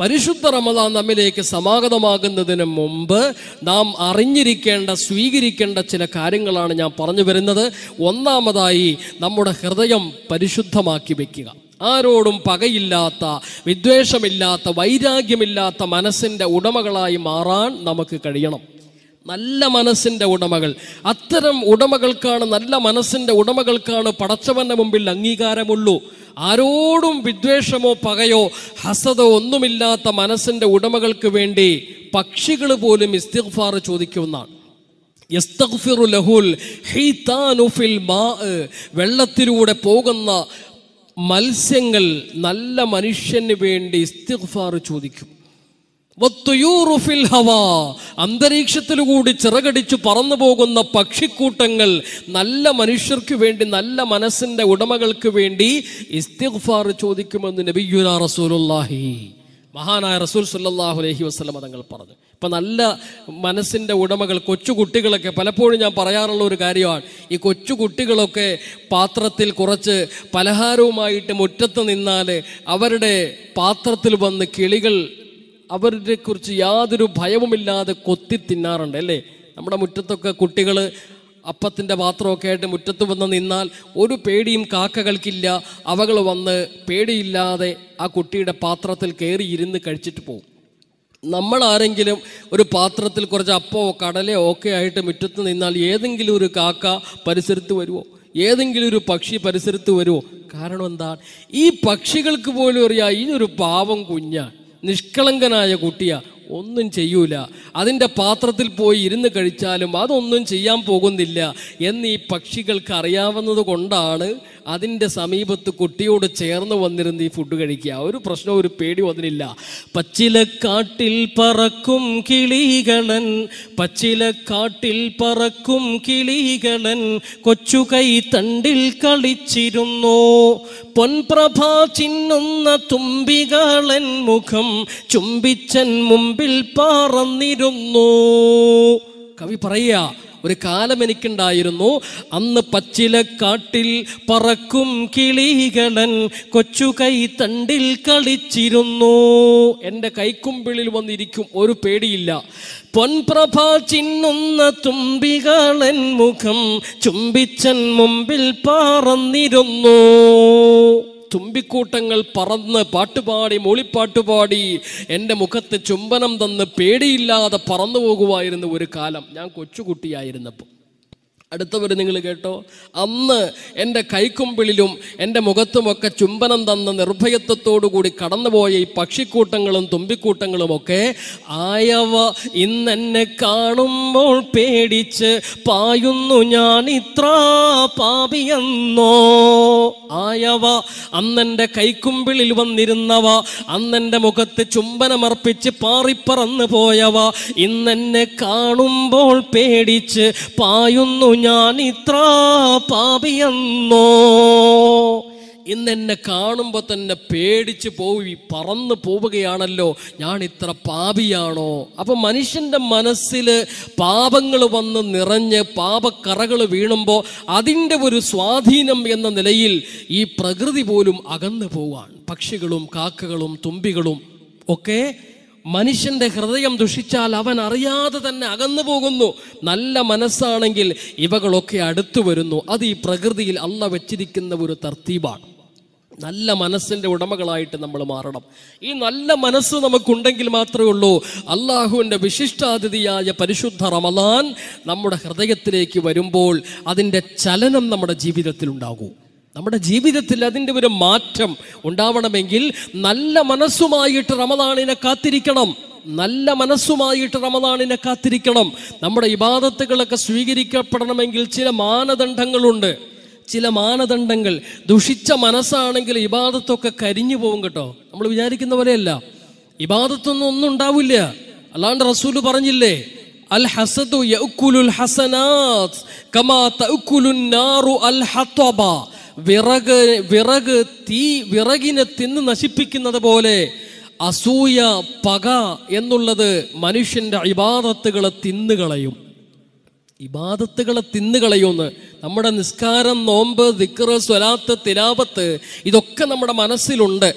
പരിശുദ്ധ റമദാൻ നമ്മിലേക്ക് സമാഗതമാകുന്നതിന് മുമ്പ് നാം അറിഞ്ഞിരിക്കേണ്ട സ്വീകരിക്കേണ്ട ചില കാര്യങ്ങളാണ് ഞാൻ പറഞ്ഞു വരുന്നത് ഒന്നാമതായി നമ്മുടെ ഹൃദയം പരിശുദ്ധമാക്കി വയ്ക്കുക ആരോടും പകയില്ലാത്ത വിദ്വേഷമില്ലാത്ത വൈരാഗ്യമില്ലാത്ത മനസ്സിൻ്റെ ഉടമകളായി മാറാൻ നമുക്ക് കഴിയണം നല്ല മനസ്സിൻ്റെ ഉടമകൾ അത്തരം ഉടമകൾക്കാണ് നല്ല മനസ്സിൻ്റെ ഉടമകൾക്കാണ് പടച്ചവൻ്റെ മുമ്പിൽ അംഗീകാരമുള്ളൂ ആരോടും വിദ്വേഷമോ പകയോ ഹസതോ ഒന്നുമില്ലാത്ത മനസ്സിൻ്റെ ഉടമകൾക്ക് വേണ്ടി പക്ഷികൾ പോലും ഇസ്തിഫാർ ചോദിക്കുന്നതാണ് വെള്ളത്തിലൂടെ പോകുന്ന മത്സ്യങ്ങൾ നല്ല മനുഷ്യന് വേണ്ടി ഇസ്തിഫാർ ചോദിക്കും അന്തരീക്ഷത്തിലുകൂടി ചിറകടിച്ചു പറന്നു പോകുന്ന പക്ഷിക്കൂട്ടങ്ങൾ നല്ല മനുഷ്യർക്ക് വേണ്ടി നല്ല മനസ്സിന്റെ ഉടമകൾക്ക് വേണ്ടി ഇസ്തിഗ്ഫാർ ചോദിക്കുമെന്ന് നബിയുല റസൂലുല്ലാഹി മഹാനായ റസൂൽ സല്ലാഹു അലഹി വസ്ലം തങ്ങൾ പറഞ്ഞു ഇപ്പൊ നല്ല മനസ്സിന്റെ ഉടമകൾ കൊച്ചുകുട്ടികളൊക്കെ പലപ്പോഴും ഞാൻ പറയാറുള്ള ഒരു കാര്യമാണ് ഈ കൊച്ചുകുട്ടികളൊക്കെ പാത്രത്തിൽ കുറച്ച് പലഹാരവുമായിട്ട് മുറ്റത്ത് നിന്നാൽ അവരുടെ പാത്രത്തിൽ വന്ന് കിളികൾ അവരെ കുറിച്ച് യാതൊരു ഭയവുമില്ലാതെ കൊത്തി തിന്നാറുണ്ട് അല്ലേ നമ്മുടെ മുറ്റത്തൊക്കെ കുട്ടികൾ അപ്പത്തിൻ്റെ പാത്രമൊക്കെ ആയിട്ട് മുറ്റത്ത് വന്ന് നിന്നാൽ ഒരു പേടിയും കാക്കകൾക്കില്ല അവകൾ വന്ന് പേടിയില്ലാതെ ആ കുട്ടിയുടെ പാത്രത്തിൽ കയറി ഇരുന്ന് കഴിച്ചിട്ട് പോകും നമ്മൾ ആരെങ്കിലും ഒരു പാത്രത്തിൽ കുറച്ച് അപ്പോ കടലയോ ഒക്കെ ആയിട്ട് മുറ്റത്ത് നിന്നാൽ ഏതെങ്കിലും ഒരു കാക്ക പരിസരത്ത് വരുമോ ഏതെങ്കിലും ഒരു പക്ഷി പരിസരത്ത് വരുമോ കാരണം എന്താണ് ഈ പക്ഷികൾക്ക് പോലും അറിയാം ഈ ഒരു പാവം കുഞ്ഞാണ് നിഷ്കളങ്കനായ കുട്ടിയ ഒന്നും ചെയ്യൂല അതിൻ്റെ പാത്രത്തിൽ പോയി ഇരുന്ന് കഴിച്ചാലും അതൊന്നും ചെയ്യാൻ പോകുന്നില്ല എന്ന് ഈ പക്ഷികൾക്ക് അറിയാവുന്നത് കൊണ്ടാണ് അതിൻ്റെ സമീപത്ത് കുട്ടിയോട് ചേർന്ന് വന്നിരുന്ന് ഈ ഫുഡ് കഴിക്കുക ഒരു പ്രശ്നവും ഒരു പേടി അതിനില്ല പച്ചിലക്കാട്ടിൽ പറക്കും കിളികളൻ പച്ചിലക്കാട്ടിൽ പറക്കും കിളികളൻ കൊച്ചുകൈ തണ്ടിൽ കളിച്ചിരുന്നു പൊൻപ്രഭ ചിന്നുന്ന തുമ്പികളൻ മുഖം ചുംബിച്ചൻ മുമ്പിൽ പറന്നിരുന്നു കവി പറയുക ഒരു കാലം എനിക്കുണ്ടായിരുന്നു അന്ന് പച്ചിലക്കാട്ടിൽ പറക്കും കിളികളൻ കൊച്ചു കൈ തണ്ടിൽ കളിച്ചിരുന്നു എൻ്റെ കൈക്കുമ്പിളിൽ വന്നിരിക്കും ഒരു പേടിയില്ല പൊൻപ്രഭ ചിന്നുന്ന തുമ്പികളൻ മുഖം ചുംബിച്ചൻ മുമ്പിൽ പറന്നിരുന്നു തുമ്പിക്കൂട്ടങ്ങൾ പറന്ന് പാട്ടുപാടി മൂളിപ്പാട്ടുപാടി എൻ്റെ മുഖത്ത് ചുംബനം തന്ന് പേടിയില്ലാതെ പറന്നു പോകുമായിരുന്നു ഒരു കാലം ഞാൻ കൊച്ചുകുട്ടിയായിരുന്നപ്പോൾ അടുത്തവർ നിങ്ങൾ കേട്ടോ അന്ന് എൻ്റെ കൈക്കുമ്പിളിലും എൻ്റെ മുഖത്തുമൊക്കെ ചുംബനം തന്ന നിർഭയത്വത്തോടുകൂടി കടന്നുപോയ ഈ പക്ഷിക്കൂട്ടങ്ങളും തുമ്പിക്കൂട്ടങ്ങളുമൊക്കെ ആയവ ഇന്നെന്നെ കാണുമ്പോൾ പേടിച്ച് പായുന്നു ഞാൻ ഇത്ര പാപിയെന്നോ ആയവ അന്നെൻ്റെ കൈക്കുമ്പിളിൽ വന്നിരുന്നവ അന്നെൻ്റെ മുഖത്ത് ചുംബനമർപ്പിച്ച് പാറിപ്പറന്നു പോയവ ഇന്നെന്നെ കാണുമ്പോൾ പേടിച്ച് പായുന്നു ഞാൻ ഇത്ര പാപിയെന്നോ ഇന്നെന്നെ കാണുമ്പോൾ തന്നെ പേടിച്ച് പോയി പറന്നു പോവുകയാണല്ലോ ഞാൻ ഇത്ര പാപിയാണോ അപ്പൊ മനുഷ്യന്റെ മനസ്സിൽ പാപങ്ങൾ വന്ന് നിറഞ്ഞ് പാപക്കറകൾ വീണുമ്പോൾ അതിൻ്റെ ഒരു സ്വാധീനം എന്ന നിലയിൽ ഈ പ്രകൃതി പോലും അകന്നു പോവാൻ പക്ഷികളും കാക്കകളും തുമ്പികളും ഒക്കെ മനുഷ്യന്റെ ഹൃദയം ദുഷിച്ചാൽ അവൻ അറിയാതെ തന്നെ അകന്നു പോകുന്നു നല്ല മനസ്സാണെങ്കിൽ ഇവകളൊക്കെ അടുത്തു വരുന്നു അത് ഈ പ്രകൃതിയിൽ അല്ല വെച്ചിരിക്കുന്ന ഒരു തർത്തീബാണ് നല്ല മനസ്സിൻ്റെ ഉടമകളായിട്ട് നമ്മൾ മാറണം ഈ നല്ല മനസ്സ് നമുക്കുണ്ടെങ്കിൽ മാത്രമേ ഉള്ളൂ അള്ളാഹുവിൻ്റെ വിശിഷ്ടാതിഥിയായ പരിശുദ്ധ റമദാൻ നമ്മുടെ ഹൃദയത്തിലേക്ക് വരുമ്പോൾ അതിൻ്റെ ചലനം നമ്മുടെ ജീവിതത്തിൽ ഉണ്ടാകൂ നമ്മുടെ ജീവിതത്തിൽ അതിൻ്റെ ഒരു മാറ്റം ഉണ്ടാവണമെങ്കിൽ നല്ല മനസ്സുമായിട്ട് റമദാണിനെ കാത്തിരിക്കണം നല്ല മനസ്സുമായിട്ട് റമദാണിനെ കാത്തിരിക്കണം നമ്മുടെ ഇബാദത്തുകളൊക്കെ സ്വീകരിക്കപ്പെടണമെങ്കിൽ ചില മാനദണ്ഡങ്ങളുണ്ട് ചില മാനദണ്ഡങ്ങൾ ദുഷിച്ച മനസ്സാണെങ്കിൽ ഇബാദത്തൊക്കെ കരിഞ്ഞു പോകും കേട്ടോ നമ്മൾ വിചാരിക്കുന്ന പോലെയല്ല ഇബാദത്തൊന്നും ഒന്നും ഉണ്ടാവില്ല അല്ലാണ്ട് റസൂല് പറഞ്ഞില്ലേ അൽ ഹസദു ഹസനാത് കമാ തഅക്കുലുൻ നാറു അൽ ഹത്വബ വിറക് വിറക് തീ വിറകിനെ തിന്ന് നശിപ്പിക്കുന്നത് പോലെ അസൂയ പക എന്നുള്ളത് മനുഷ്യന്റെ ഇബാദത്തുകളെ തിന്നുകളയും ഇബാദത്തുകളെ തിന്നുകളയുമെന്ന് നമ്മുടെ നിസ്കാരം നോമ്പ് ദിക്റ് സ്വലാത്ത് തിലാപത്ത് ഇതൊക്കെ നമ്മുടെ മനസ്സിലുണ്ട്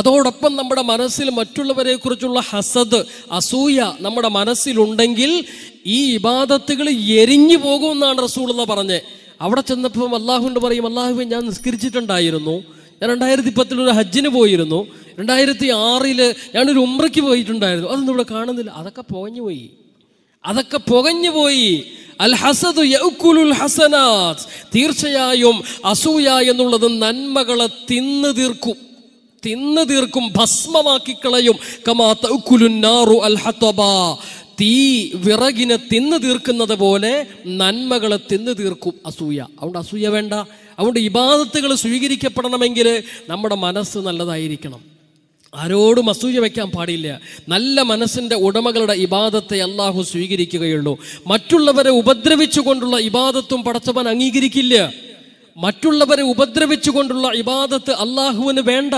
അതോടൊപ്പം നമ്മുടെ മനസ്സിൽ മറ്റുള്ളവരെ കുറിച്ചുള്ള ഹസദ് അസൂയ നമ്മുടെ മനസ്സിലുണ്ടെങ്കിൽ ഈ ഇബാദത്തുകൾ എരിഞ്ഞു പോകുമെന്നാണ് റസൂൾ എന്ന് പറഞ്ഞത് അവിടെ ചെന്നപ്പോൾ അള്ളാഹുണ്ട് പറയും അള്ളാഹുവെ ഞാൻ നിസ്കരിച്ചിട്ടുണ്ടായിരുന്നു ഞാൻ രണ്ടായിരത്തി പത്തിൽ ഒരു ഹജ്ജിന് പോയിരുന്നു രണ്ടായിരത്തി ആറില് ഞാനൊരു ഉമ്രയ്ക്ക് പോയിട്ടുണ്ടായിരുന്നു അതൊന്നും ഇവിടെ കാണുന്നില്ല അതൊക്കെ പോകഞ്ഞു പോയി അതൊക്കെ പുകഞ്ഞു പോയി അൽ ഹസദ് ഹസനാത്ത് തീർച്ചയായും അസൂയ എന്നുള്ളത് നന്മകളെ തിന്നു തീർക്കും തിന്നു തീർക്കും ഭസ്മമാക്കി കളയും കമാ തൗക്കുലുന്നാറു അൽ ഹത്തബ തീ വിറകിനെ തിന്നു തീർക്കുന്നത് പോലെ നന്മകളെ തിന്നു തീർക്കും അസൂയ അതുകൊണ്ട് അസൂയ വേണ്ട അതുകൊണ്ട് ഇബാദത്തുകൾ സ്വീകരിക്കപ്പെടണമെങ്കിൽ നമ്മുടെ മനസ്സ് നല്ലതായിരിക്കണം ആരോടും അസൂയ വയ്ക്കാൻ പാടില്ല നല്ല മനസ്സിൻ്റെ ഉടമകളുടെ ഇബാദത്തെ അള്ളാഹു സ്വീകരിക്കുകയുള്ളൂ മറ്റുള്ളവരെ ഉപദ്രവിച്ചുകൊണ്ടുള്ള ഇബാദത്തും പടച്ചവൻ അംഗീകരിക്കില്ല മറ്റുള്ളവരെ ഉപദ്രവിച്ചുകൊണ്ടുള്ള ഇബാദത്ത് അള്ളാഹുവിന് വേണ്ട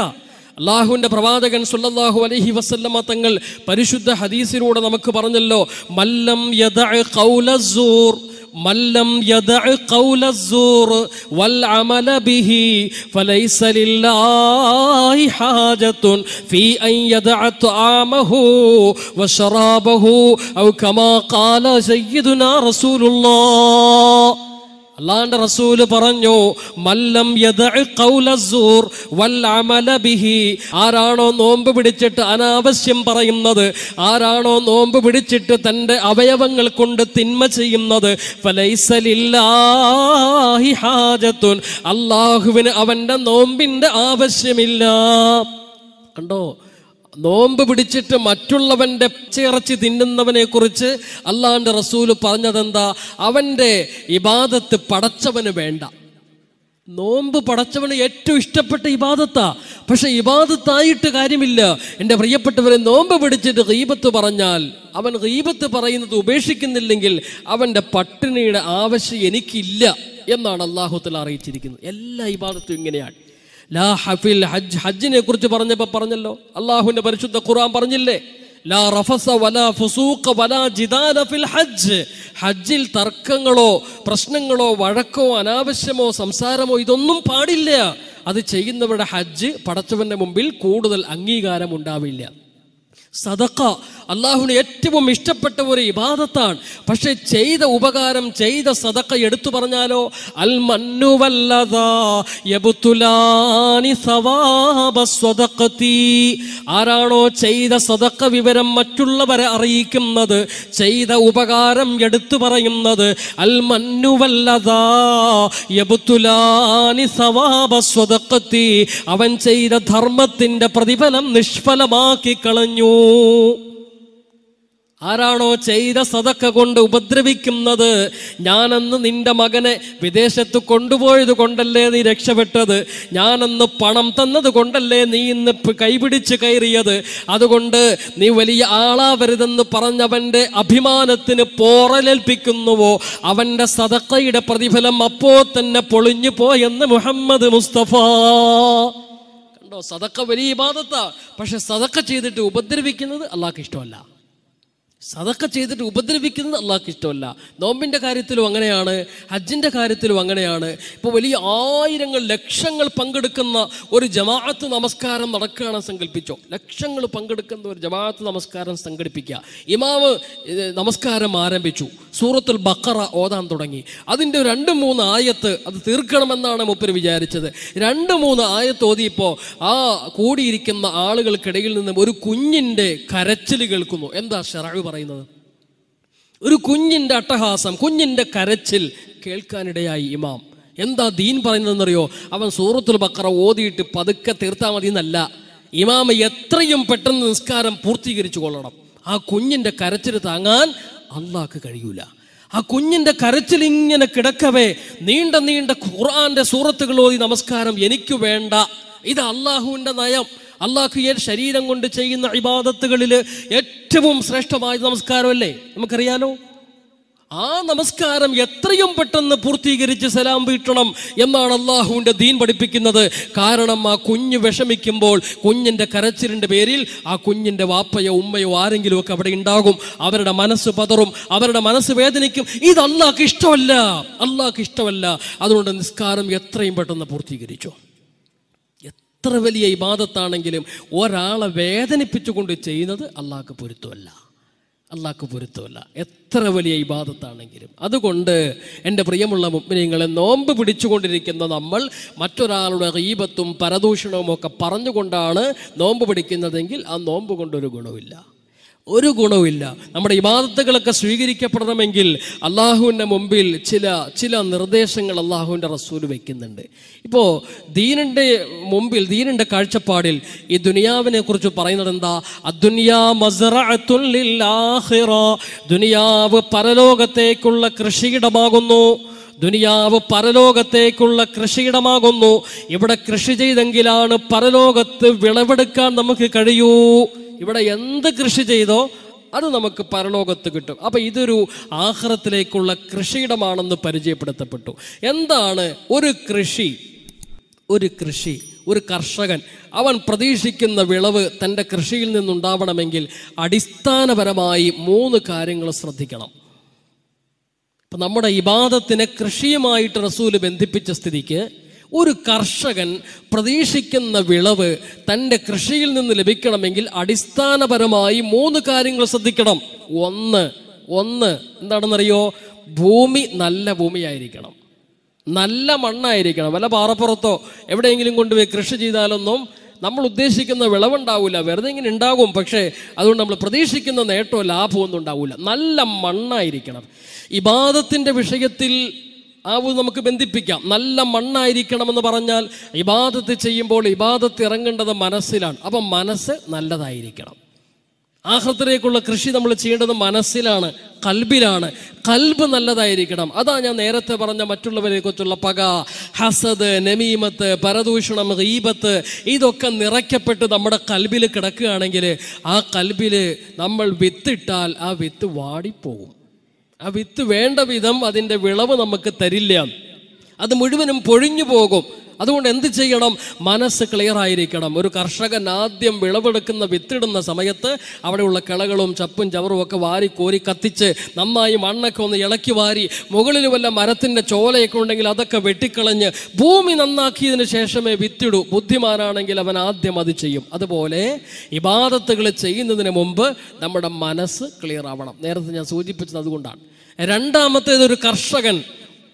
الله عند برواد عن سل الله عليه وسلم تنقل بريشود حديث رودا نامك بارن جللو ملم يدع قول الزور ملم يدع قول الزور والعمل به فليس لله حاجة في أن يدع طعامه وشرابه أو كما قال سيدنا رسول الله അള്ളാഹുന്റെ റസൂല് പറഞ്ഞു മല്ലം ബിഹി ആരാണോ നോമ്പ് പിടിച്ചിട്ട് അനാവശ്യം പറയുന്നത് ആരാണോ നോമ്പ് പിടിച്ചിട്ട് തൻ്റെ അവയവങ്ങൾ കൊണ്ട് തിന്മ ചെയ്യുന്നത് ഹാജത്തുൻ അള്ളാഹുവിന് അവൻ്റെ നോമ്പിൻ്റെ ആവശ്യമില്ല കണ്ടോ നോമ്പ് പിടിച്ചിട്ട് മറ്റുള്ളവൻ്റെ ചിറച്ചി തിന്നുന്നവനെ കുറിച്ച് അള്ളാന്റെ റസൂല് പറഞ്ഞതെന്താ അവൻ്റെ ഇബാദത്ത് പടച്ചവന് വേണ്ട നോമ്പ് പടച്ചവന് ഏറ്റവും ഇഷ്ടപ്പെട്ട ഇബാദത്താ പക്ഷെ ഇബാദത്തായിട്ട് കാര്യമില്ല എൻ്റെ പ്രിയപ്പെട്ടവരെ നോമ്പ് പിടിച്ചിട്ട് ഗീപത്ത് പറഞ്ഞാൽ അവൻ ഗീപത്ത് പറയുന്നത് ഉപേക്ഷിക്കുന്നില്ലെങ്കിൽ അവൻ്റെ പട്ടിണിയുടെ ആവശ്യം എനിക്കില്ല എന്നാണ് അള്ളാഹുത്തിൽ അറിയിച്ചിരിക്കുന്നത് എല്ലാ ഇബാദത്തും ഇങ്ങനെയാണ് ലാ ഹഫിൽ ഹജ്ജ് ഹജ്ജിനെ കുറിച്ച് പറഞ്ഞപ്പോൾ പറഞ്ഞല്ലോ അള്ളാഹുവിന്റെ പരിശുദ്ധ ഖുർആൻ പറഞ്ഞില്ലേ ലാ റഫസ വലാ ഫുസൂഖ വലാ ജിദാല ഫിൽ ഹജ്ജ് ഹജ്ജിൽ തർക്കങ്ങളോ പ്രശ്നങ്ങളോ വഴക്കോ അനാവശ്യമോ സംസാരമോ ഇതൊന്നും പാടില്ല അത് ചെയ്യുന്നവരുടെ ഹജ്ജ് പടച്ചവന്റെ മുമ്പിൽ കൂടുതൽ അംഗീകാരം ഉണ്ടാവില്ല സദക്ക അള്ളാഹുവിന് ഏറ്റവും ഇഷ്ടപ്പെട്ട ഒരു ഇബാദത്താണ് പക്ഷെ ചെയ്ത ഉപകാരം ചെയ്ത സദക്ക എടുത്തു പറഞ്ഞാലോ അൽ മന്നുവല്ലതീ ആരാണോ ചെയ്ത സദക്ക വിവരം മറ്റുള്ളവരെ അറിയിക്കുന്നത് ചെയ്ത ഉപകാരം എടുത്തു പറയുന്നത് അൽ മന്നുവല്ലതീ അവൻ ചെയ്ത ധർമ്മത്തിന്റെ പ്രതിഫലം നിഷ്ഫലമാക്കി കളഞ്ഞു ആരാണോ ചെയ്ത സതക്ക കൊണ്ട് ഉപദ്രവിക്കുന്നത് ഞാനെന്ന് നിന്റെ മകനെ വിദേശത്ത് കൊണ്ടുപോയത് കൊണ്ടല്ലേ നീ രക്ഷപ്പെട്ടത് ഞാനെന്ന് പണം തന്നത് കൊണ്ടല്ലേ നീ ഇന്ന് കൈപിടിച്ച് കയറിയത് അതുകൊണ്ട് നീ വലിയ ആളാവരുതെന്ന് പറഞ്ഞവൻ്റെ അഭിമാനത്തിന് പോറലേൽപ്പിക്കുന്നുവോ അവൻ്റെ സതക്കയുടെ പ്രതിഫലം അപ്പോ തന്നെ പൊളിഞ്ഞു പോയെന്ന് മുഹമ്മദ് മുസ്തഫ ഉണ്ടോ സതക്ക വലിയ ഇബാദത്താണ് പക്ഷെ സതക്ക ചെയ്തിട്ട് ഉപദ്രവിക്കുന്നത് അള്ളാഹ്ക്ക് ഇഷ്ടമല്ല സതക്ക ചെയ്തിട്ട് ഉപദ്രവിക്കുന്നത് അള്ളാഹ്ക്ക് ഇഷ്ടമല്ല നോമ്പിൻ്റെ കാര്യത്തിലും അങ്ങനെയാണ് ഹജ്ജിൻ്റെ കാര്യത്തിലും അങ്ങനെയാണ് ഇപ്പോൾ വലിയ ആയിരങ്ങൾ ലക്ഷങ്ങൾ പങ്കെടുക്കുന്ന ഒരു ജമാഅത്ത് നമസ്കാരം നടക്കുകയാണ് സങ്കല്പിച്ചോ ലക്ഷങ്ങൾ പങ്കെടുക്കുന്ന ഒരു ജമാഅത്ത് നമസ്കാരം സംഘടിപ്പിക്കുക ഇമാവ് നമസ്കാരം ആരംഭിച്ചു സൂറത്തുൽ ബക്കറ ഓതാൻ തുടങ്ങി അതിൻ്റെ രണ്ട് മൂന്ന് ആയത്ത് അത് തീർക്കണമെന്നാണ് മുപ്പര് വിചാരിച്ചത് രണ്ട് മൂന്ന് ആയത്ത് ഓതിയപ്പോൾ ആ കൂടിയിരിക്കുന്ന ആളുകൾക്കിടയിൽ നിന്നും ഒരു കുഞ്ഞിൻ്റെ കരച്ചിൽ കേൾക്കുന്നു എന്താ ഷറാവ് പറയുന്നത് ഒരു കുഞ്ഞിൻ്റെ അട്ടഹാസം കുഞ്ഞിൻ്റെ കരച്ചിൽ കേൾക്കാനിടയായി ഇമാം എന്താ ദീൻ പറയുന്നതെന്നറിയോ അവൻ സൂറത്തുൽ ബക്കറ ഓതിയിട്ട് പതുക്കെ തീർത്താൽ മതി എന്നല്ല ഇമാമ എത്രയും പെട്ടെന്ന് നിസ്കാരം പൂർത്തീകരിച്ചു കൊള്ളണം ആ കുഞ്ഞിൻ്റെ കരച്ചിൽ താങ്ങാൻ അള്ളാക്ക് കഴിയൂല ആ കുഞ്ഞിൻ്റെ കരച്ചിൽ ഇങ്ങനെ കിടക്കവേ നീണ്ട നീണ്ട ഖുർആന്റെ സൂറത്തുകൾ ഓതി നമസ്കാരം എനിക്ക് വേണ്ട ഇത് അള്ളാഹുവിൻ്റെ നയം അള്ളാഹുയർ ശരീരം കൊണ്ട് ചെയ്യുന്ന ഇബാദത്തുകളിൽ ഏറ്റവും ശ്രേഷ്ഠമായ നമസ്കാരമല്ലേ നമുക്കറിയാലോ ആ നമസ്കാരം എത്രയും പെട്ടെന്ന് പൂർത്തീകരിച്ച് സലാം വീട്ടണം എന്നാണ് അള്ളാഹുവിൻ്റെ ദീൻ പഠിപ്പിക്കുന്നത് കാരണം ആ കുഞ്ഞ് വിഷമിക്കുമ്പോൾ കുഞ്ഞിൻ്റെ കരച്ചിലിൻ്റെ പേരിൽ ആ കുഞ്ഞിൻ്റെ വാപ്പയോ ഉമ്മയോ ആരെങ്കിലും ഒക്കെ അവിടെ ഉണ്ടാകും അവരുടെ മനസ്സ് പതറും അവരുടെ മനസ്സ് വേദനിക്കും ഇത് അള്ളാഹ്ക്ക് ഇഷ്ടമല്ല അള്ളാഹ്ക്ക് ഇഷ്ടമല്ല അതുകൊണ്ട് നിസ്കാരം എത്രയും പെട്ടെന്ന് പൂർത്തീകരിച്ചു എത്ര വലിയ ഇബാദത്താണെങ്കിലും ഒരാളെ വേദനിപ്പിച്ചുകൊണ്ട് ചെയ്യുന്നത് അള്ളാഹ്ക്ക് പൊരുത്തമല്ല അള്ളാഹ്ക്ക് പൊരുത്തമല്ല എത്ര വലിയ ഇബാദത്താണെങ്കിലും അതുകൊണ്ട് എൻ്റെ പ്രിയമുള്ള മുഗ്നങ്ങളെ നോമ്പ് പിടിച്ചുകൊണ്ടിരിക്കുന്ന നമ്മൾ മറ്റൊരാളുടെ റീബത്തും പരദൂഷണവും ഒക്കെ പറഞ്ഞുകൊണ്ടാണ് നോമ്പ് പിടിക്കുന്നതെങ്കിൽ ആ നോമ്പ് കൊണ്ടൊരു ഗുണമില്ല ഒരു ഗുണവുമില്ല നമ്മുടെ ഇബാദത്തുകളൊക്കെ സ്വീകരിക്കപ്പെടണമെങ്കിൽ അള്ളാഹുവിൻ്റെ മുമ്പിൽ ചില ചില നിർദ്ദേശങ്ങൾ അള്ളാഹുവിൻ്റെ റസൂൽ വയ്ക്കുന്നുണ്ട് ഇപ്പോൾ ദീനിൻ്റെ മുമ്പിൽ ദീനിൻ്റെ കാഴ്ചപ്പാടിൽ ഈ ദുനിയാവിനെ കുറിച്ച് പറയുന്നത് എന്താ ദുനിയാവ് പരലോകത്തേക്കുള്ള കൃഷിയിടമാകുന്നു ദുനിയാവ് പരലോകത്തേക്കുള്ള കൃഷിയിടമാകുന്നു ഇവിടെ കൃഷി ചെയ്തെങ്കിലാണ് പരലോകത്ത് വിളവെടുക്കാൻ നമുക്ക് കഴിയൂ ഇവിടെ എന്ത് കൃഷി ചെയ്തോ അത് നമുക്ക് പരലോകത്ത് കിട്ടും അപ്പൊ ഇതൊരു ആഹ്റത്തിലേക്കുള്ള കൃഷിയിടമാണെന്ന് പരിചയപ്പെടുത്തപ്പെട്ടു എന്താണ് ഒരു കൃഷി ഒരു കൃഷി ഒരു കർഷകൻ അവൻ പ്രതീക്ഷിക്കുന്ന വിളവ് തൻ്റെ കൃഷിയിൽ നിന്നുണ്ടാവണമെങ്കിൽ അടിസ്ഥാനപരമായി മൂന്ന് കാര്യങ്ങൾ ശ്രദ്ധിക്കണം അപ്പം നമ്മുടെ ഇബാദത്തിനെ കൃഷിയുമായിട്ട് റസൂല് ബന്ധിപ്പിച്ച സ്ഥിതിക്ക് ഒരു കർഷകൻ പ്രതീക്ഷിക്കുന്ന വിളവ് തൻ്റെ കൃഷിയിൽ നിന്ന് ലഭിക്കണമെങ്കിൽ അടിസ്ഥാനപരമായി മൂന്ന് കാര്യങ്ങൾ ശ്രദ്ധിക്കണം ഒന്ന് ഒന്ന് എന്താണെന്നറിയോ ഭൂമി നല്ല ഭൂമിയായിരിക്കണം നല്ല മണ്ണായിരിക്കണം വല്ല പാറപ്പുറത്തോ എവിടെയെങ്കിലും കൊണ്ടുപോയി കൃഷി ചെയ്താലൊന്നും നമ്മൾ ഉദ്ദേശിക്കുന്ന വിളവുണ്ടാവില്ല വെറുതെ ഇങ്ങനെ ഉണ്ടാകും പക്ഷേ അതുകൊണ്ട് നമ്മൾ പ്രതീക്ഷിക്കുന്ന നേട്ടമോ ഒന്നും ഉണ്ടാവില്ല നല്ല മണ്ണായിരിക്കണം ഇബാദത്തിൻ്റെ വിഷയത്തിൽ ആവ് നമുക്ക് ബന്ധിപ്പിക്കാം നല്ല മണ്ണായിരിക്കണം എന്ന് പറഞ്ഞാൽ ഇബാദത്ത് ചെയ്യുമ്പോൾ ഇബാദത്ത് ഇറങ്ങേണ്ടത് മനസ്സിലാണ് അപ്പം മനസ്സ് നല്ലതായിരിക്കണം ആഹൃത്തിലേക്കുള്ള കൃഷി നമ്മൾ ചെയ്യേണ്ടത് മനസ്സിലാണ് കൽബിലാണ് കൽബ് നല്ലതായിരിക്കണം അതാ ഞാൻ നേരത്തെ പറഞ്ഞ മറ്റുള്ളവരെ കുറിച്ചുള്ള പക ഹസദ് നമീമത്ത് പരദൂഷണം ഈബത്ത് ഇതൊക്കെ നിറയ്ക്കപ്പെട്ട് നമ്മുടെ കൽബിൽ കിടക്കുകയാണെങ്കിൽ ആ കൽബിൽ നമ്മൾ വിത്തിട്ടാൽ ആ വിത്ത് വാടിപ്പോകും ആ വിത്ത് വേണ്ട വിധം അതിൻ്റെ വിളവ് നമുക്ക് തരില്ല അത് മുഴുവനും പൊഴിഞ്ഞു പോകും അതുകൊണ്ട് എന്ത് ചെയ്യണം മനസ്സ് ക്ലിയർ ആയിരിക്കണം ഒരു കർഷകൻ ആദ്യം വിളവെടുക്കുന്ന വിത്തിടുന്ന സമയത്ത് അവിടെയുള്ള കിളകളും ചപ്പും ചവറും ഒക്കെ വാരി കോരി കത്തിച്ച് നന്നായി മണ്ണൊക്കെ ഒന്ന് ഇളക്കി വാരി മുകളിൽ വല്ല മരത്തിൻ്റെ ചോലയൊക്കെ ഉണ്ടെങ്കിൽ അതൊക്കെ വെട്ടിക്കളഞ്ഞ് ഭൂമി നന്നാക്കിയതിന് ശേഷമേ വിത്തിടൂ ബുദ്ധിമാനാണെങ്കിൽ അവൻ ആദ്യം അത് ചെയ്യും അതുപോലെ ഇബാദത്തുകൾ ചെയ്യുന്നതിന് മുമ്പ് നമ്മുടെ മനസ്സ് ക്ലിയർ ആവണം നേരത്തെ ഞാൻ സൂചിപ്പിച്ചത് അതുകൊണ്ടാണ് രണ്ടാമത്തേത് ഒരു കർഷകൻ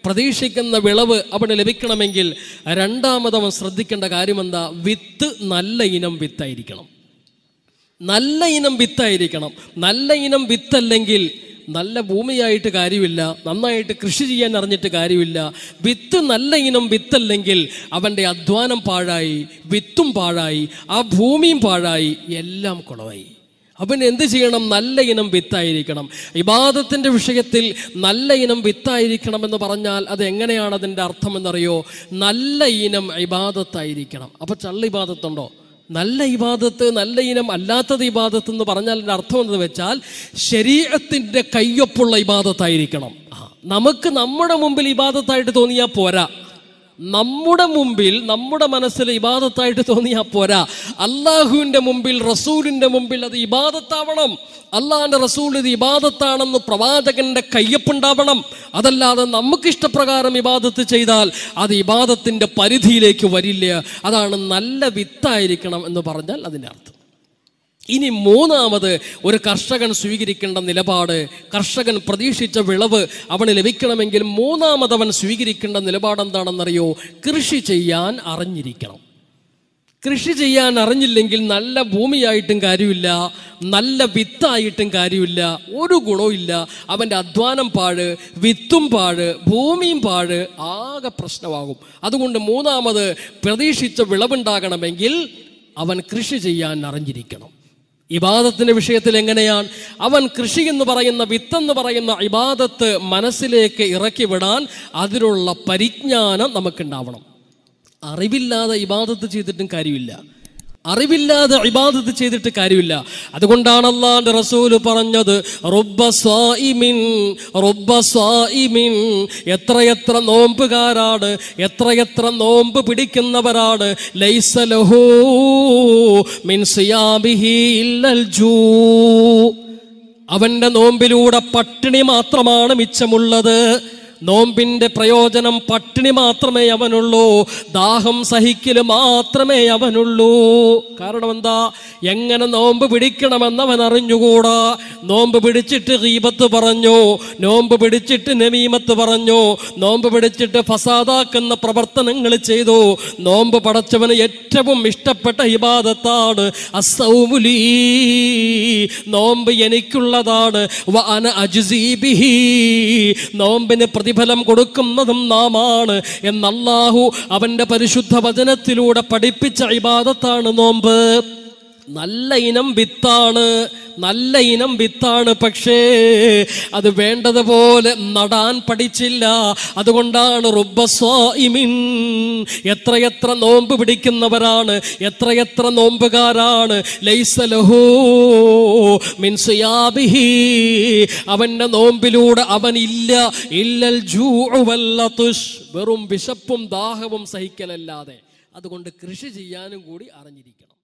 പ്രതീക്ഷിക്കുന്ന വിളവ് അവന് ലഭിക്കണമെങ്കിൽ രണ്ടാമത് അവൻ ശ്രദ്ധിക്കേണ്ട കാര്യമെന്താ വിത്ത് നല്ല ഇനം വിത്തായിരിക്കണം നല്ല ഇനം വിത്തായിരിക്കണം നല്ല ഇനം വിത്തല്ലെങ്കിൽ നല്ല ഭൂമിയായിട്ട് കാര്യമില്ല നന്നായിട്ട് കൃഷി ചെയ്യാൻ അറിഞ്ഞിട്ട് കാര്യമില്ല വിത്ത് നല്ല ഇനം വിത്തല്ലെങ്കിൽ അവൻ്റെ അധ്വാനം പാഴായി വിത്തും പാഴായി ആ ഭൂമിയും പാഴായി എല്ലാം കുളമായി അവൻ എന്ത് ചെയ്യണം നല്ല ഇനം വിത്തായിരിക്കണം ഇബാദത്തിൻ്റെ വിഷയത്തിൽ നല്ല ഇനം വിത്തായിരിക്കണം എന്ന് പറഞ്ഞാൽ അത് എങ്ങനെയാണ് അതിൻ്റെ അർത്ഥമെന്നറിയോ നല്ല ഇനം ഇബാദത്തായിരിക്കണം അപ്പോൾ ചള്ള ഇബാദത്തുണ്ടോ നല്ല ഇബാദത്ത് നല്ല ഇനം അല്ലാത്തത് ഇബാദത്ത് എന്ന് പറഞ്ഞാൽ എൻ്റെ അർത്ഥം എന്തെന്ന് വെച്ചാൽ ശരീരത്തിൻ്റെ കയ്യൊപ്പുള്ള ഇബാദത്തായിരിക്കണം നമുക്ക് നമ്മുടെ മുമ്പിൽ ഇബാദത്തായിട്ട് തോന്നിയാൽ പോരാ നമ്മുടെ മുമ്പിൽ നമ്മുടെ മനസ്സിൽ ഇബാദത്തായിട്ട് തോന്നിയാൽ പോരാ അള്ളാഹുവിൻ്റെ മുമ്പിൽ റസൂലിൻ്റെ മുമ്പിൽ അത് ഇബാദത്താവണം അള്ളാഹിൻ്റെ റസൂൽ ഇത് ഇബാദത്താണെന്ന് പ്രവാചകന്റെ കയ്യപ്പുണ്ടാവണം അതല്ലാതെ നമുക്കിഷ്ടപ്രകാരം ഇബാദത്ത് ചെയ്താൽ അത് ഇബാദത്തിൻ്റെ പരിധിയിലേക്ക് വരില്ല അതാണ് നല്ല വിത്തായിരിക്കണം എന്ന് പറഞ്ഞാൽ അതിൻ്റെ അർത്ഥം ഇനി മൂന്നാമത് ഒരു കർഷകൻ സ്വീകരിക്കേണ്ട നിലപാട് കർഷകൻ പ്രതീക്ഷിച്ച വിളവ് അവന് ലഭിക്കണമെങ്കിൽ മൂന്നാമത് അവൻ സ്വീകരിക്കേണ്ട നിലപാട് എന്താണെന്നറിയോ കൃഷി ചെയ്യാൻ അറിഞ്ഞിരിക്കണം കൃഷി ചെയ്യാൻ അറിഞ്ഞില്ലെങ്കിൽ നല്ല ഭൂമിയായിട്ടും കാര്യമില്ല നല്ല വിത്തായിട്ടും കാര്യമില്ല ഒരു ഗുണവുമില്ല അവൻ്റെ അധ്വാനം പാഴ് വിത്തും പാഴ് ഭൂമിയും പാഴ് ആകെ പ്രശ്നമാകും അതുകൊണ്ട് മൂന്നാമത് പ്രതീക്ഷിച്ച വിളവുണ്ടാകണമെങ്കിൽ അവൻ കൃഷി ചെയ്യാൻ അറിഞ്ഞിരിക്കണം ഇബാദത്തിന്റെ വിഷയത്തിൽ എങ്ങനെയാണ് അവൻ കൃഷി എന്ന് പറയുന്ന വിത്തെന്ന് പറയുന്ന ഇബാദത്ത് മനസ്സിലേക്ക് ഇറക്കി വിടാൻ അതിനുള്ള പരിജ്ഞാനം നമുക്കുണ്ടാവണം അറിവില്ലാതെ ഇബാദത്ത് ചെയ്തിട്ടും കാര്യമില്ല അറിവില്ലാതെ ഇബാദത്ത് ചെയ്തിട്ട് കാര്യമില്ല അതുകൊണ്ടാണ് അള്ളാന്റെ റസൂല് പറഞ്ഞത് എത്ര എത്ര നോമ്പുകാരാണ് എത്ര എത്ര നോമ്പ് പിടിക്കുന്നവരാണ് അവന്റെ നോമ്പിലൂടെ പട്ടിണി മാത്രമാണ് മിച്ചമുള്ളത് നോമ്പിന്റെ പ്രയോജനം പട്ടിണി മാത്രമേ അവനുള്ളൂ ദാഹം സഹിക്കല് മാത്രമേ അവനുള്ളൂ കാരണം എന്താ എങ്ങനെ നോമ്പ് അവൻ അറിഞ്ഞുകൂടാ നോമ്പ് പിടിച്ചിട്ട് ഹീബത്ത് പറഞ്ഞു നോമ്പ് പിടിച്ചിട്ട് നമീമത്ത് പറഞ്ഞു നോമ്പ് പിടിച്ചിട്ട് ഫസാദാക്കുന്ന പ്രവർത്തനങ്ങൾ ചെയ്തു നോമ്പ് പടച്ചവന് ഏറ്റവും ഇഷ്ടപ്പെട്ട ഇബാദത്താണ് അസൗമുലി നോമ്പ് എനിക്കുള്ളതാണ് നോമ്പിന് പ്രതി പ്രതിഫലം കൊടുക്കുന്നതും നാമാണ് എന്നല്ലാഹു അവൻ്റെ പരിശുദ്ധ വചനത്തിലൂടെ പഠിപ്പിച്ച ഇബാദത്താണ് നോമ്പ് നല്ല ഇനം വിത്താണ് നല്ല ഇനം വിത്താണ് പക്ഷേ അത് വേണ്ടതുപോലെ നടാൻ പഠിച്ചില്ല അതുകൊണ്ടാണ് റുബസ്വാമിൻ എത്രയെത്ര നോമ്പ് പിടിക്കുന്നവരാണ് എത്രയെത്ര നോമ്പുകാരാണ് ലൈസലഹൂ മിൻസുയാബിഹി അവൻ്റെ നോമ്പിലൂടെ അവൻ ഇല്ല ഇല്ലൽ ജൂവല്ലതുഷ് വെറും വിശപ്പും ദാഹവും സഹിക്കലല്ലാതെ അതുകൊണ്ട് കൃഷി ചെയ്യാനും കൂടി അറിഞ്ഞിരിക്കണം